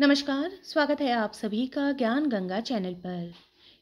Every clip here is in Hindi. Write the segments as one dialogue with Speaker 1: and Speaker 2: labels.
Speaker 1: नमस्कार स्वागत है आप सभी का ज्ञान गंगा चैनल पर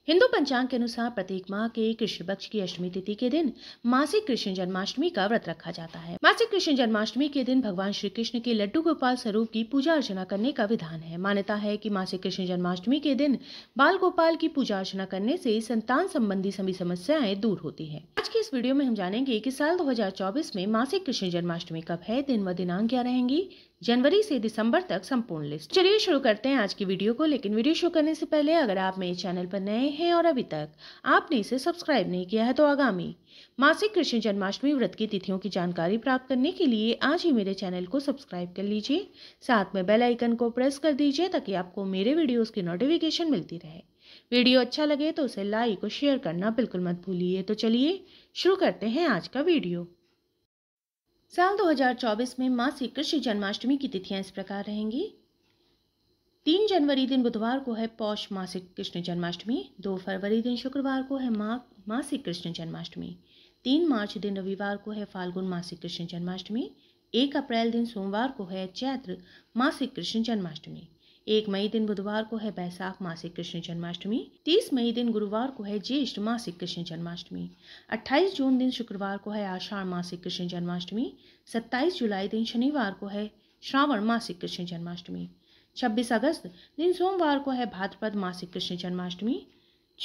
Speaker 1: हिंदू पंचांग के अनुसार प्रत्येक माह के कृष्ण पक्ष की अष्टमी तिथि के दिन मासिक कृष्ण जन्माष्टमी का व्रत रखा जाता है मासिक कृष्ण जन्माष्टमी के दिन भगवान श्री कृष्ण के लड्डू गोपाल स्वरूप की पूजा अर्चना करने का विधान है मान्यता है कि मासिक कृष्ण जन्माष्टमी के दिन बाल गोपाल की पूजा अर्चना करने से संतान संबंधी सभी समस्याएं दूर होती है आज की इस वीडियो में हम जानेंगे की साल दो में मासिक कृष्ण जन्माष्टमी कब है दिन व दिनांक क्या रहेंगी जनवरी से दिसंबर तक संपूर्ण लिस्ट चलिए शुरू करते हैं आज की वीडियो को लेकिन वीडियो शुरू करने से पहले अगर आप मेरे चैनल पर नए हैं और अभी तक आपने इसे सब्सक्राइब नहीं किया है तो आगामी मासिक कृष्ण जन्माष्टमी व्रत की तिथियों की जानकारी प्राप्त करने के लिए आज ही मेरे चैनल को सब्सक्राइब कर लीजिए साथ में बेल आइकन को प्रेस कर दीजिए ताकि आपको मेरे वीडियोज़ की नोटिफिकेशन मिलती रहे वीडियो अच्छा लगे तो उसे लाइक और शेयर करना बिल्कुल मत भूलिए तो चलिए शुरू करते हैं आज का वीडियो साल 2024 में मासिक कृषि कृष्ण जन्माष्टमी की तिथियां इस प्रकार रहेंगी तीन जनवरी दिन बुधवार को है पौष मासिक कृष्ण जन्माष्टमी दो फरवरी दिन शुक्रवार को है मा मासिक कृष्ण जन्माष्टमी तीन मार्च दिन रविवार को है फाल्गुन मासिक कृष्ण जन्माष्टमी एक अप्रैल दिन सोमवार को है चैत्र मासिक कृष्ण जन्माष्टमी एक मई दिन बुधवार को है बैसाख मासिक कृष्ण जन्माष्टमी तीस मई दिन गुरुवार को है ज्येष्ठ मासिक कृष्ण जन्माष्टमी अट्ठाईस जून दिन शुक्रवार को है आषाढ़ मासिक कृष्ण जन्माष्टमी सत्ताईस जुलाई दिन शनिवार को है श्रावण मासिक कृष्ण जन्माष्टमी छब्बीस अगस्त दिन सोमवार को है भाद्रपद मासिक कृष्ण जन्माष्टमी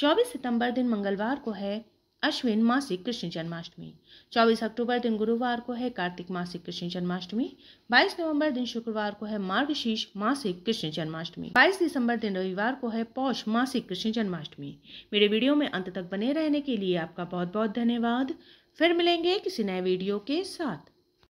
Speaker 1: चौबीस सितंबर दिन मंगलवार को है अश्विन मासिक कृष्ण जन्माष्टमी 24 अक्टूबर दिन गुरुवार को है कार्तिक मासिक कृष्ण जन्माष्टमी 22 नवंबर दिन शुक्रवार को है मार्गशीर्ष मासिक कृष्ण जन्माष्टमी 22 दिसंबर दिन रविवार को है पौष मासिक कृष्ण जन्माष्टमी मेरे वीडियो में अंत तक बने रहने के लिए आपका बहुत बहुत धन्यवाद फिर मिलेंगे किसी नए वीडियो के साथ